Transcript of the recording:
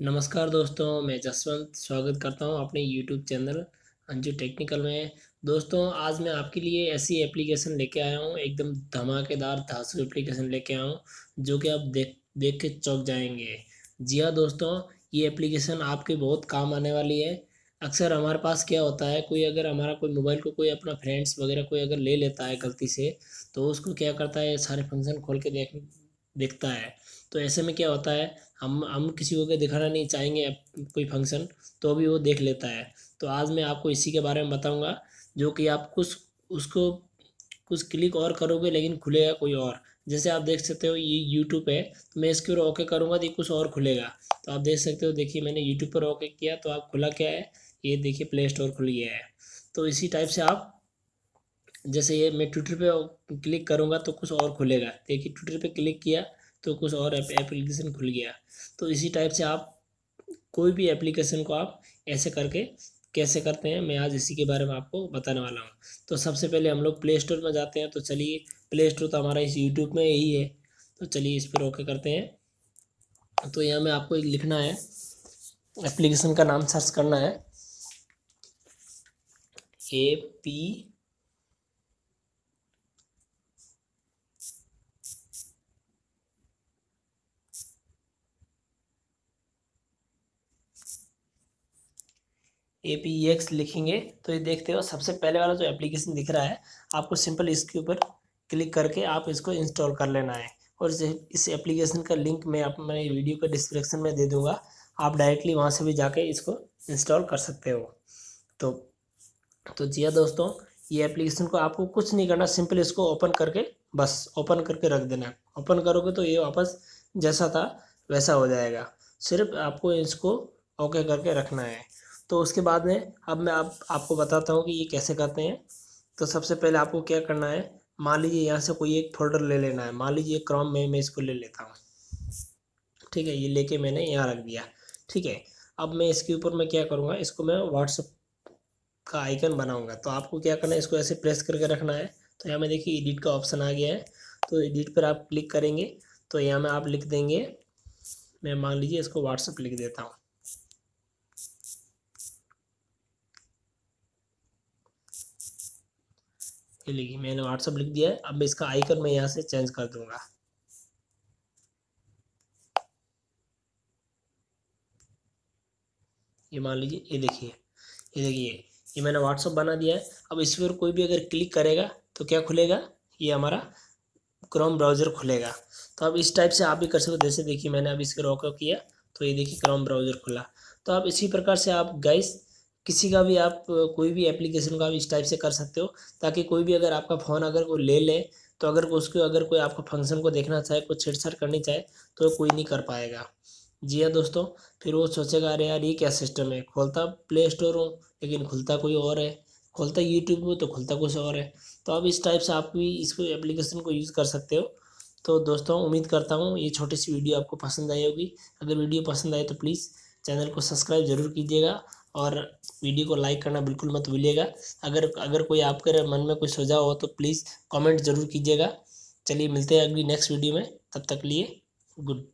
नमस्कार दोस्तों मैं जसवंत स्वागत करता हूं अपने यूट्यूब चैनल अंजू टेक्निकल में दोस्तों आज मैं आपके लिए ऐसी एप्लीकेशन लेके आया हूं एकदम धमाकेदार धासु एप्लीकेशन लेके आया हूं जो कि आप देख देख के चौंक जाएंगे जी हाँ दोस्तों ये एप्लीकेशन आपके बहुत काम आने वाली है अक्सर हमारे पास क्या होता है कोई अगर हमारा कोई मोबाइल को कोई अपना फ्रेंड्स वगैरह कोई अगर ले लेता है गलती से तो उसको क्या करता है सारे फंक्शन खोल के देख देखता है तो ऐसे में क्या होता है हम हम किसी को के दिखाना नहीं चाहेंगे कोई फंक्शन तो भी वो देख लेता है तो आज मैं आपको इसी के बारे में बताऊंगा जो कि आप कुछ उसको कुछ क्लिक और करोगे लेकिन खुलेगा कोई और जैसे आप देख सकते हो ये यूट्यूब है तो मैं इसके ऊपर ओके करूँगा तो ये कुछ और खुलेगा तो आप देख सकते हो देखिए मैंने यूट्यूब पर ओके किया तो आप खुला क्या है ये देखिए प्ले स्टोर खुल गया है तो इसी टाइप से आप जैसे ये मैं ट्विटर पे क्लिक करूँगा तो कुछ और खुलेगा देखिए ट्विटर पे क्लिक किया तो कुछ और एप्लीकेशन खुल गया तो इसी टाइप से आप कोई भी एप्लीकेशन को आप ऐसे करके कैसे करते हैं मैं आज इसी के बारे में आपको बताने वाला हूँ तो सबसे पहले हम लोग प्ले स्टोर में जाते हैं तो चलिए प्ले स्टोर तो हमारा इस यूट्यूब में ही है तो चलिए इस पर ओके करते हैं तो यहाँ में आपको एक लिखना है एप्लीकेशन का नाम सर्च करना है A P A P X लिखेंगे तो ये देखते हो सबसे पहले वाला जो एप्लीकेशन दिख रहा है आपको सिंपल इसके ऊपर क्लिक करके आप इसको इंस्टॉल कर लेना है और इस एप्लीकेशन का लिंक मैं आप मैं वीडियो के डिस्क्रिप्शन में दे दूंगा आप डायरेक्टली वहाँ से भी जाके इसको इंस्टॉल कर सकते हो तो तो जी हाँ दोस्तों ये एप्लीकेशन को आपको कुछ नहीं करना सिंपल इसको ओपन करके बस ओपन करके रख देना है ओपन करोगे तो ये वापस जैसा था वैसा हो जाएगा सिर्फ आपको इसको ओके करके रखना है तो उसके बाद में अब मैं आप आपको बताता हूँ कि ये कैसे करते हैं तो सबसे पहले आपको क्या करना है मान लीजिए यहाँ से कोई एक फोल्डर ले लेना है मान लीजिए क्रॉम में मैं इसको ले लेता हूँ ठीक है ये लेके मैंने यहाँ रख दिया ठीक है अब मैं इसके ऊपर मैं क्या करूँगा इसको मैं व्हाट्सअप का आइकन बनाऊँगा तो आपको क्या करना है इसको ऐसे प्रेस करके रखना है तो यहाँ में देखिए एडिट का ऑप्शन आ गया है तो एडिट पर आप क्लिक करेंगे तो यहाँ में आप लिख देंगे मैं मान लीजिए इसको व्हाट्सअप लिख देता हूँ ये लिखी मैंने व्हाट्सअप लिख दिया है अब मैं इसका आइकन मैं यहाँ से चेंज कर दूंगा ये मान लीजिए ये देखिए ये देखिए ये मैंने व्हाट्सअप बना दिया है अब इस पर कोई भी अगर क्लिक करेगा तो क्या खुलेगा ये हमारा क्रोम ब्राउज़र खुलेगा तो अब इस टाइप से आप भी कर सकते हो जैसे देखिए मैंने अब इसके रॉकअप किया तो ये देखिए क्रोम ब्राउज़र खुला तो आप इसी प्रकार से आप गाइस किसी का भी आप कोई भी एप्लीकेशन का आप इस टाइप से कर सकते हो ताकि कोई भी अगर आपका फ़ोन अगर वो ले ले तो अगर उसको अगर कोई आपका फंक्शन को देखना चाहे कोई छेड़छाड़ करनी चाहे तो कोई नहीं कर पाएगा जी हाँ दोस्तों फिर वो सोचेगा अरे यार ये क्या सिस्टम है खोलता प्ले स्टोर हूँ लेकिन खुलता कोई और है खोलता यूट्यूब हो तो खुलता कुछ और है तो आप इस टाइप से आप भी इसको एप्लीकेशन को यूज़ कर सकते हो तो दोस्तों उम्मीद करता हूँ ये छोटी सी वीडियो आपको पसंद आई होगी अगर वीडियो पसंद आए तो प्लीज़ चैनल को सब्सक्राइब ज़रूर कीजिएगा और वीडियो को लाइक करना बिल्कुल मत भूलिएगा अगर अगर कोई आपके मन में कोई सुझाव हो तो प्लीज़ कमेंट ज़रूर कीजिएगा चलिए मिलते हैं अगली नेक्स्ट वीडियो में तब तक लिए गुड